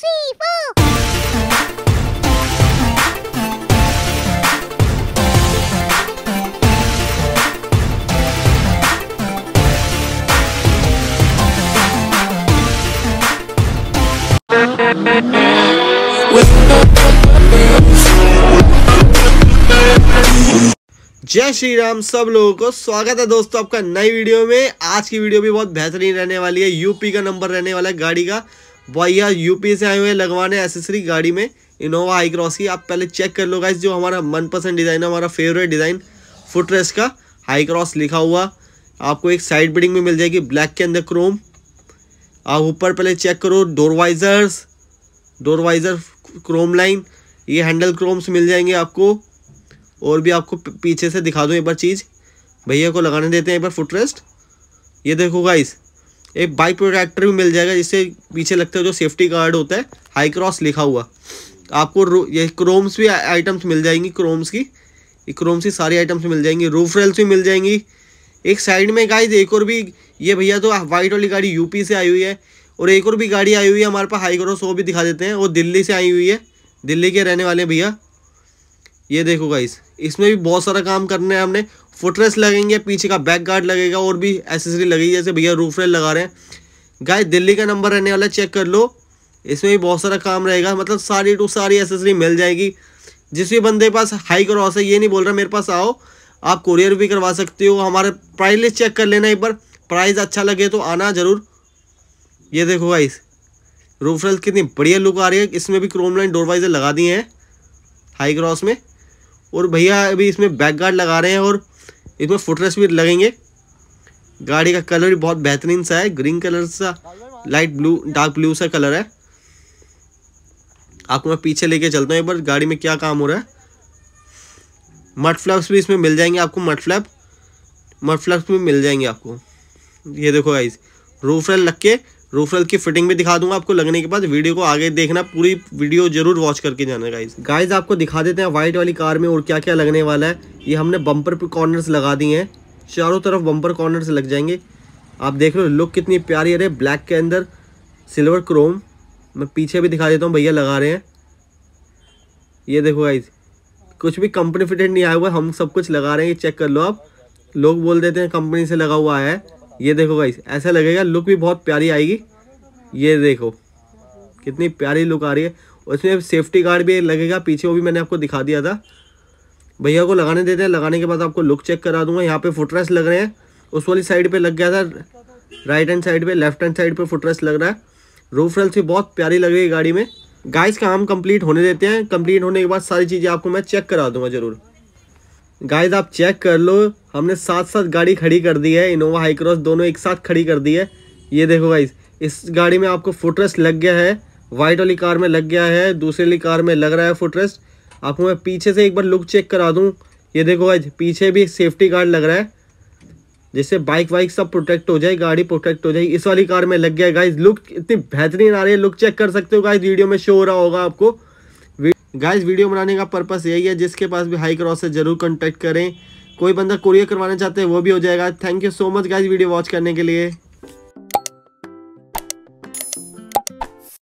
जय श्री राम सब लोगों को स्वागत है दोस्तों आपका नई वीडियो में आज की वीडियो भी बहुत बेहतरीन रहने वाली है यूपी का नंबर रहने वाला है गाड़ी का भैया यूपी से आए हुए लगवाने एसेसरी गाड़ी में इनोवा हाई क्रॉस की आप पहले चेक कर लो गाइज जो हमारा मनपसंद डिज़ाइन है हमारा फेवरेट डिज़ाइन फुटरेस का हाई क्रॉस लिखा हुआ आपको एक साइड बिडिंग में मिल जाएगी ब्लैक के अंदर क्रोम आप ऊपर पहले चेक करो door visors door visor chrome line ये हैंडल क्रोम्स मिल जाएंगे आपको और भी आपको पीछे से दिखा दूँ एक बार चीज़ भैया को लगाने देते हैं एक बार फुटरेस्ट ये देखो गाइस एक बाइक प्रोटेक्टर भी मिल जाएगा जिससे पीछे लगता है जो सेफ्टी गार्ड होता है हाई क्रॉस लिखा हुआ आपको ये क्रोम्स भी आइटम्स मिल जाएंगी क्रोम्स की क्रोम्स की सारी आइटम्स मिल जाएंगी रूफ रेल्स भी मिल जाएंगी एक साइड में गाइज एक और भी ये भैया तो वाइट वाली गाड़ी यूपी से आई हुई है और एक और भी गाड़ी आई हुई है हमारे पास हाई क्रॉस वो भी दिखा देते हैं वो दिल्ली से आई हुई है दिल्ली के रहने वाले भैया ये देखो गाइस इसमें भी बहुत सारा काम करना है हमने फुटरेस लगेंगे पीछे का बैक गार्ड लगेगा और भी एसेसरी लगेगी जैसे भैया रूफ रेल लगा रहे हैं गाय दिल्ली का नंबर रहने वाला चेक कर लो इसमें भी बहुत सारा काम रहेगा मतलब सारी टू सारी एसेसरी मिल जाएगी जिस भी बंदे पास हाई क्रॉस है ये नहीं बोल रहा मेरे पास आओ आप कुरियर भी करवा सकते हो हमारे प्राइस लिस्ट चेक कर लेना एक बार प्राइस अच्छा लगे तो आना ज़रूर ये देखो गाइस रूफ रेल कितनी बढ़िया लुक आ रही है इसमें भी क्रोम लाइन डोरवाइजर लगा दिए हैं हाई क्रॉस में और भैया अभी इसमें बैक गार्ड लगा रहे हैं और इसमें फुटरेस भी लगेंगे गाड़ी का कलर भी बहुत बेहतरीन सा है ग्रीन कलर सा लाइट ब्लू डार्क ब्लू सा कलर है आपको मैं पीछे लेके चलता हूँ एक बार गाड़ी में क्या काम हो रहा है मट फ्लैप्स भी इसमें मिल जाएंगे आपको मट फ्लैप मट फ्लैप्स भी मिल जाएंगे आपको ये देखो गाइज रूफ रेल लग के रूफरल की फिटिंग भी दिखा दूंगा आपको लगने के बाद वीडियो को आगे देखना पूरी वीडियो जरूर वॉच करके जाना गाइज गाइज आपको दिखा देते हैं व्हाइट वाली कार में और क्या क्या लगने वाला है ये हमने बम्पर कॉर्नर्स लगा दिए हैं चारों तरफ बम्पर कॉर्नर लग जाएंगे आप देख लो लुक कितनी प्यारी अरे ब्लैक के अंदर सिल्वर क्रोम मैं पीछे भी दिखा देता हूँ भैया लगा रहे हैं ये देखो गाइज कुछ भी कंपनी फिटेड नहीं आया हुआ हम सब कुछ लगा रहे हैं ये चेक कर लो आप लोग बोल देते हैं कंपनी से लगा हुआ है ये देखो गाइस ऐसा लगेगा लुक भी बहुत प्यारी आएगी ये देखो कितनी प्यारी लुक आ रही है उसमें सेफ्टी गार्ड भी लगेगा पीछे वो भी मैंने आपको दिखा दिया था भैया को लगाने देते हैं लगाने के बाद आपको लुक चेक करा दूंगा यहाँ पे फुटरेस लग रहे हैं उस वाली साइड पे लग गया था राइट हैंड साइड पे लेफ्ट हैंड साइड पे फुटरेस लग रहा है रूफ रेल्स भी बहुत प्यारी लग रही है गाड़ी में गाइस काम कंप्लीट होने देते हैं कंप्लीट होने के बाद सारी चीज़ें आपको मैं चेक करा दूंगा ज़रूर गाइज आप चेक कर लो हमने साथ साथ गाड़ी खड़ी कर दी है इनोवा हाई क्रॉस दोनों एक साथ खड़ी कर दी है ये देखो गाइज इस गाड़ी में आपको फुटरेस्ट लग गया है वाइट वाली कार में लग गया है दूसरी वाली कार में लग रहा है फुटरेस्ट आपको मैं पीछे से एक बार लुक चेक करा दूँ ये देखो भाई पीछे भी सेफ्टी गार्ड लग रहा है जिससे बाइक वाइक सब प्रोटेक्ट हो जाए गाड़ी प्रोटेक्ट हो जाए इस वाली कार में लग गया गाइज लुक इतनी बेहतरीन आ रही है लुक चेक कर सकते हो गाइज वीडियो में शो हो रहा होगा आपको गाइज वीडियो बनाने का पर्पस यही है जिसके पास भी हाई क्रॉस से जरूर कॉन्टेक्ट करें कोई बंदा कोरियर करवाना चाहते हैं वो भी हो जाएगा thank you so much guys video watch करने के लिए